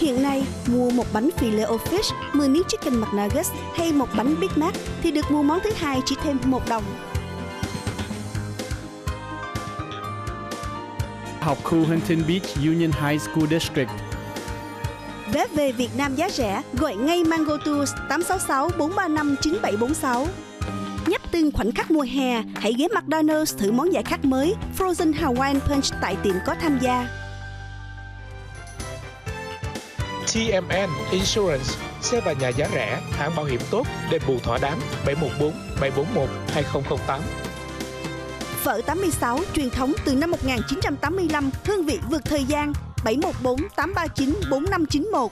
Hiện nay, mua một bánh filet fish, 10 miếng chicken McNuggets hay một bánh Big Mac thì được mua món thứ hai chỉ thêm 1 đồng. Học khu Huntington Beach Union High School District. Vé về Việt Nam giá rẻ, gọi ngay Mango Tours 866 435 9746. Nhấp từng khoảnh khắc mùa hè, hãy ghé McDonald's thử món giải khát mới Frozen Hawaiian Punch tại tiệm có tham gia. TMN Insurance, xe và nhà giá rẻ, hãng bảo hiểm tốt, đền bù thỏa đáng 714 741 2008. Phở 86 truyền thống từ năm 1985, hương vị vượt thời gian 714 839 4591.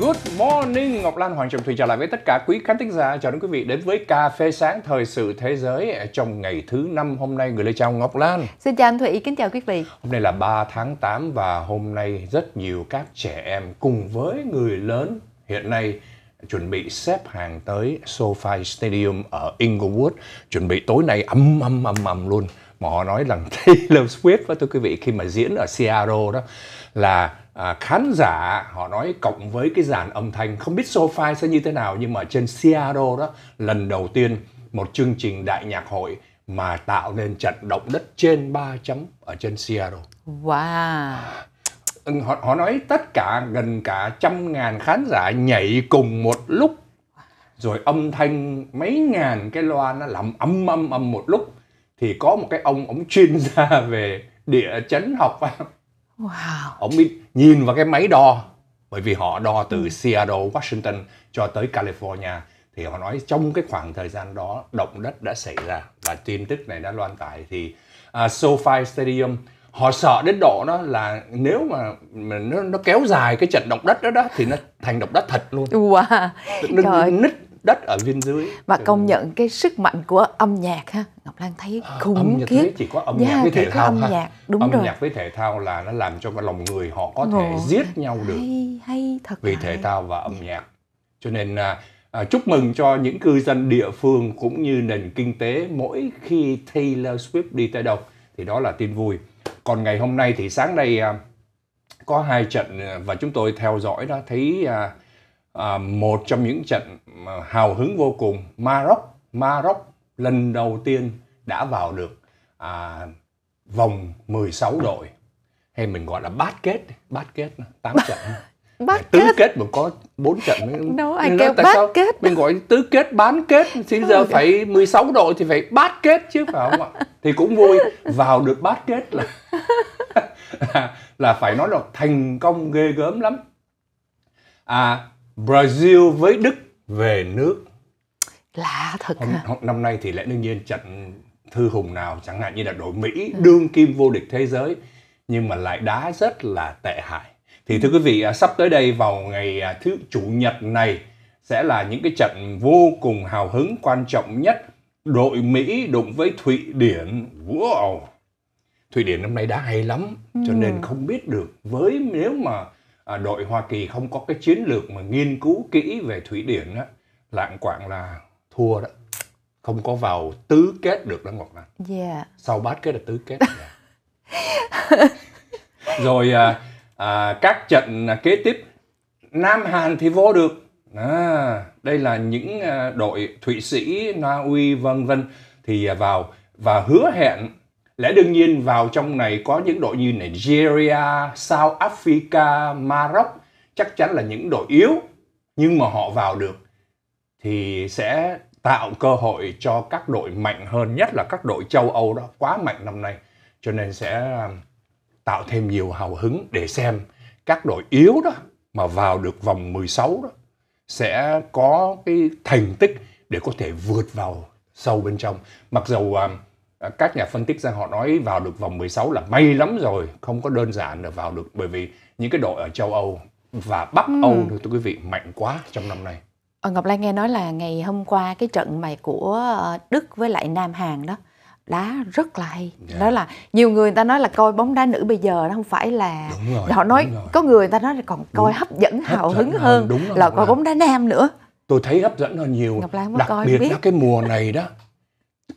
Good morning, Ngọc Lan Hoàng Trọng Thủy chào lại với tất cả quý khán thính giả. Chào đón quý vị đến với Cà phê sáng thời sự thế giới trong ngày thứ năm hôm nay. Người Lê Chào Ngọc Lan. Xin chào anh Thủy, kính chào quý vị. Hôm nay là 3 tháng 8 và hôm nay rất nhiều các trẻ em cùng với người lớn hiện nay chuẩn bị xếp hàng tới SoFi Stadium ở Inglewood. Chuẩn bị tối nay ấm ấm ấm ấm luôn. Mà họ nói rằng Taylor Swift và thưa quý vị khi mà diễn ở Seattle đó là à, khán giả họ nói cộng với cái dàn âm thanh không biết SoFi sẽ như thế nào nhưng mà trên Seattle đó lần đầu tiên một chương trình đại nhạc hội mà tạo nên trận động đất trên 3 chấm ở trên Seattle. Wow. Họ, họ nói tất cả gần cả trăm ngàn khán giả nhảy cùng một lúc rồi âm thanh mấy ngàn cái loa nó làm âm âm âm một lúc thì có một cái ông ông chuyên gia về địa chấn học Wow. Ông mới nhìn vào cái máy đo bởi vì họ đo từ ừ. Seattle, Washington cho tới California thì họ nói trong cái khoảng thời gian đó động đất đã xảy ra và tin tức này đã loan tải thì uh, SoFi Stadium họ sợ đến độ đó là nếu mà, mà nó nó kéo dài cái trận động đất đó đó thì nó thành động đất thật luôn. Wow. Nó, Trời. nứt đất ở bên dưới và công nhận cái sức mạnh của âm nhạc ha ngọc lan thấy à, khủng âm khiếp chỉ có âm yeah, dạ, nhạc với thể thao âm ha. nhạc đúng âm rồi. nhạc với thể thao là nó làm cho cái lòng người họ có Ngộ. thể giết thật. nhau được hay, thật vì hay. thể thao và âm nhạc cho nên à, à, chúc mừng cho những cư dân địa phương cũng như nền kinh tế mỗi khi Taylor Swift đi tới đâu thì đó là tin vui còn ngày hôm nay thì sáng nay à, có hai trận à, và chúng tôi theo dõi đó thấy à, à, một trong những trận hào hứng vô cùng Maroc Maroc lần đầu tiên đã vào được à, vòng 16 đội hay mình gọi là bát kết bát kết tám trận bát tứ kết. kết mà có bốn trận mới đâu ai kêu bát sao? kết mình gọi tứ kết bán kết thì giờ phải 16 đội thì phải bát kết chứ phải không ạ thì cũng vui vào được bát kết là, là phải nói là thành công ghê gớm lắm à Brazil với Đức về nước lạ thật hôm, hả? năm nay thì lẽ đương nhiên trận thư hùng nào chẳng hạn như là đội Mỹ ừ. đương kim vô địch thế giới nhưng mà lại đá rất là tệ hại thì thưa quý vị à, sắp tới đây vào ngày à, thứ chủ nhật này sẽ là những cái trận vô cùng hào hứng quan trọng nhất đội Mỹ đụng với Thụy Điển wow Thụy Điển năm nay đá hay lắm ừ. cho nên không biết được với nếu mà À, đội Hoa Kỳ không có cái chiến lược mà nghiên cứu kỹ về thủy Điển á, lạng quạng là thua đó. Không có vào tứ kết được đó Ngọc Lan. Yeah. Sau bát kết là tứ kết. Yeah. Rồi à, à, các trận kế tiếp Nam Hàn thì vô được. À, đây là những à, đội Thụy Sĩ, Na Uy vân vân thì à, vào và hứa hẹn lẽ đương nhiên vào trong này có những đội như Nigeria, South Africa, Maroc chắc chắn là những đội yếu nhưng mà họ vào được thì sẽ tạo cơ hội cho các đội mạnh hơn nhất là các đội châu Âu đó quá mạnh năm nay cho nên sẽ um, tạo thêm nhiều hào hứng để xem các đội yếu đó mà vào được vòng 16 đó sẽ có cái thành tích để có thể vượt vào sâu bên trong mặc dù Ờ, các nhà phân tích ra họ nói vào được vòng 16 là may lắm rồi không có đơn giản là vào được bởi vì những cái đội ở châu Âu và Bắc ừ. Âu thưa quý vị mạnh quá trong năm nay ờ, Ngọc Lan nghe nói là ngày hôm qua cái trận mày của ờ, Đức với lại Nam Hàn đó đá rất là hay yeah. Dạ. đó là nhiều người, người ta nói là coi bóng đá nữ bây giờ nó không phải là đúng rồi, họ nói đúng rồi. có người, người ta nói là còn coi đúng. hấp dẫn hào hấp dẫn hứng hơn, hơn đúng là coi bóng đá nam nữa tôi thấy hấp dẫn hơn nhiều đặc coi, biệt là cái mùa này đó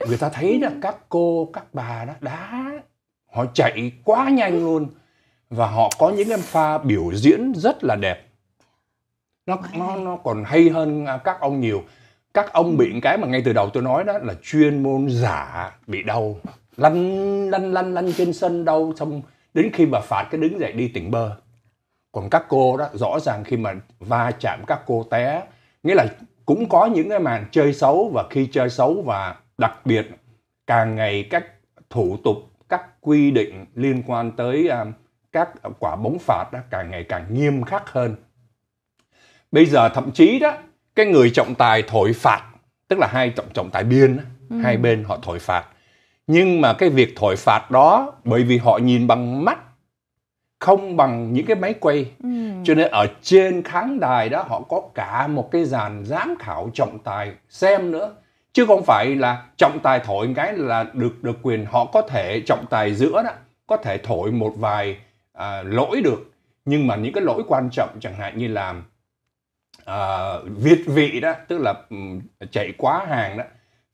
người ta thấy là các cô các bà đó đã họ chạy quá nhanh luôn và họ có những em pha biểu diễn rất là đẹp nó nó nó còn hay hơn à, các ông nhiều các ông bị ừ. cái mà ngay từ đầu tôi nói đó là chuyên môn giả bị đau lăn lăn lăn lăn trên sân đau xong đến khi mà phạt cái đứng dậy đi tỉnh bơ còn các cô đó rõ ràng khi mà va chạm các cô té nghĩa là cũng có những cái màn chơi xấu và khi chơi xấu và đặc biệt càng ngày các thủ tục các quy định liên quan tới um, các quả bóng phạt đó càng ngày càng nghiêm khắc hơn bây giờ thậm chí đó cái người trọng tài thổi phạt tức là hai trọng trọng tài biên ừ. hai bên họ thổi phạt nhưng mà cái việc thổi phạt đó bởi vì họ nhìn bằng mắt không bằng những cái máy quay ừ. cho nên ở trên khán đài đó họ có cả một cái dàn giám khảo trọng tài xem nữa chứ không phải là trọng tài thổi cái là được được quyền họ có thể trọng tài giữa đó có thể thổi một vài à, lỗi được nhưng mà những cái lỗi quan trọng chẳng hạn như là à, việt vị đó tức là chạy quá hàng đó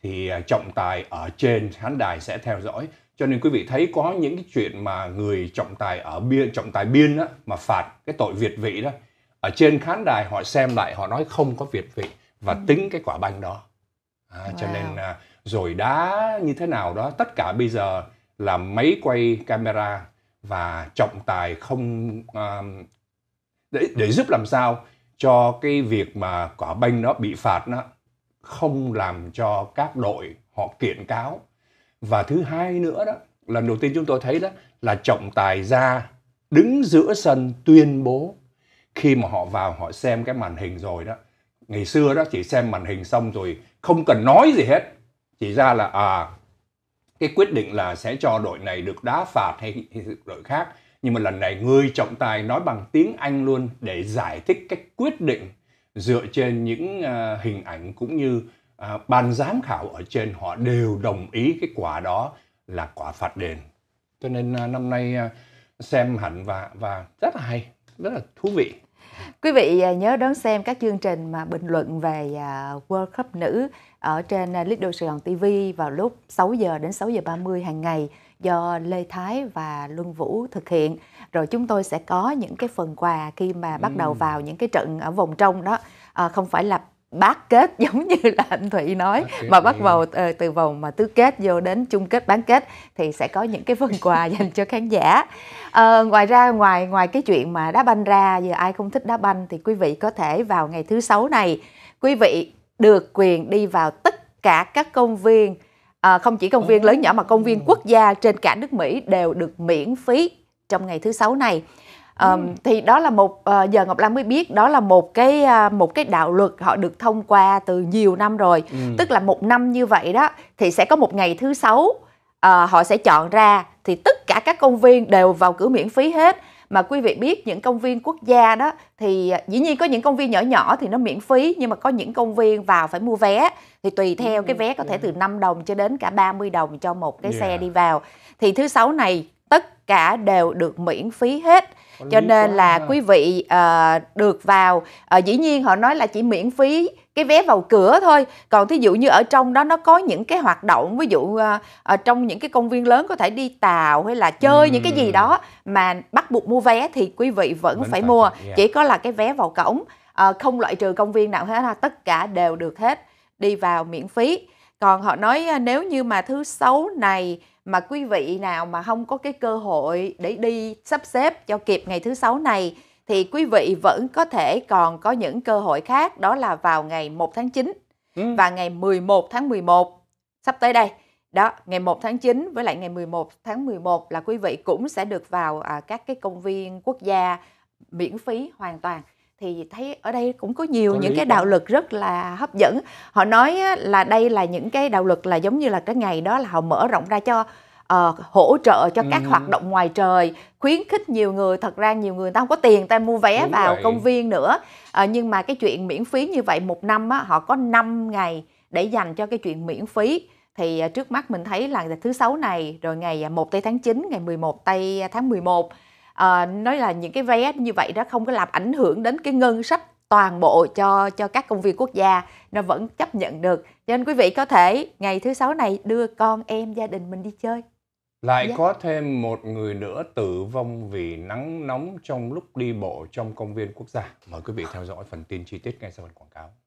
thì à, trọng tài ở trên khán đài sẽ theo dõi cho nên quý vị thấy có những cái chuyện mà người trọng tài ở biên trọng tài biên đó, mà phạt cái tội việt vị đó ở trên khán đài họ xem lại họ nói không có việt vị và ừ. tính cái quả banh đó à, wow. cho nên à, rồi đá như thế nào đó tất cả bây giờ là máy quay camera và trọng tài không à, để để giúp làm sao cho cái việc mà quả banh nó bị phạt nó không làm cho các đội họ kiện cáo và thứ hai nữa đó lần đầu tiên chúng tôi thấy đó là trọng tài ra đứng giữa sân tuyên bố khi mà họ vào họ xem cái màn hình rồi đó ngày xưa đó chỉ xem màn hình xong rồi không cần nói gì hết chỉ ra là à cái quyết định là sẽ cho đội này được đá phạt hay, hay đội khác nhưng mà lần này người trọng tài nói bằng tiếng Anh luôn để giải thích cách quyết định dựa trên những uh, hình ảnh cũng như uh, ban giám khảo ở trên họ đều đồng ý cái quả đó là quả phạt đền cho nên uh, năm nay uh, xem hẳn và và rất là hay rất là thú vị Quý vị à, nhớ đón xem các chương trình mà bình luận về à, World Cup nữ ở trên à, Lido Sài Gòn TV vào lúc 6 giờ đến 6 giờ 30 hàng ngày do Lê Thái và Luân Vũ thực hiện. Rồi chúng tôi sẽ có những cái phần quà khi mà bắt đầu vào những cái trận ở vòng trong đó. À, không phải là bán kết giống như là anh Thụy nói mà bắt đầu từ, ờ, từ vòng mà tứ kết vô đến chung kết bán kết thì sẽ có những cái phần quà dành cho khán giả à, ngoài ra ngoài ngoài cái chuyện mà đá banh ra giờ ai không thích đá banh thì quý vị có thể vào ngày thứ sáu này quý vị được quyền đi vào tất cả các công viên à, không chỉ công viên lớn nhỏ mà công viên quốc gia trên cả nước Mỹ đều được miễn phí trong ngày thứ sáu này um, ừ. thì đó là một uh, giờ ngọc lan mới biết đó là một cái uh, một cái đạo luật họ được thông qua từ nhiều năm rồi ừ. tức là một năm như vậy đó thì sẽ có một ngày thứ sáu uh, họ sẽ chọn ra thì tất cả các công viên đều vào cửa miễn phí hết mà quý vị biết những công viên quốc gia đó thì dĩ nhiên có những công viên nhỏ nhỏ thì nó miễn phí nhưng mà có những công viên vào phải mua vé thì tùy ừ, theo cái ừ, vé có thể từ 5 đồng cho đến cả 30 đồng cho một cái yeah. xe đi vào thì thứ sáu này tất cả đều được miễn phí hết cho nên là quý vị uh, được vào uh, dĩ nhiên họ nói là chỉ miễn phí cái vé vào cửa thôi còn thí dụ như ở trong đó nó có những cái hoạt động ví dụ uh, ờ, ở trong những cái công viên lớn có thể đi tàu hay là chơi ừ. những cái gì đó mà bắt buộc mua vé thì quý vị vẫn, phải, phải mua yeah. chỉ có là cái vé vào cổng uh, không loại trừ công viên nào hết là tất cả đều được hết đi vào miễn phí còn họ nói nếu như mà thứ sáu này mà quý vị nào mà không có cái cơ hội để đi sắp xếp cho kịp ngày thứ sáu này thì quý vị vẫn có thể còn có những cơ hội khác đó là vào ngày 1 tháng 9 ừ. và ngày 11 tháng 11 sắp tới đây. Đó, ngày 1 tháng 9 với lại ngày 11 tháng 11 là quý vị cũng sẽ được vào à, các cái công viên quốc gia miễn phí hoàn toàn thì thấy ở đây cũng có nhiều có những cái đạo luật rất là hấp dẫn họ nói là đây là những cái đạo luật là giống như là cái ngày đó là họ mở rộng ra cho uh, hỗ trợ cho các ừ. hoạt động ngoài trời khuyến khích nhiều người thật ra nhiều người ta không có tiền ta mua vé Đúng vào vậy. công viên nữa uh, nhưng mà cái chuyện miễn phí như vậy một năm á, họ có 5 ngày để dành cho cái chuyện miễn phí thì uh, trước mắt mình thấy là thứ sáu này rồi ngày 1 tây tháng 9 ngày 11 tây tháng 11 à, nói là những cái vé như vậy đó không có làm ảnh hưởng đến cái ngân sách toàn bộ cho cho các công viên quốc gia nó vẫn chấp nhận được cho nên quý vị có thể ngày thứ sáu này đưa con em gia đình mình đi chơi lại yeah. Dạ. có thêm một người nữa tử vong vì nắng nóng trong lúc đi bộ trong công viên quốc gia mời quý vị theo dõi phần tin chi tiết ngay sau phần quảng cáo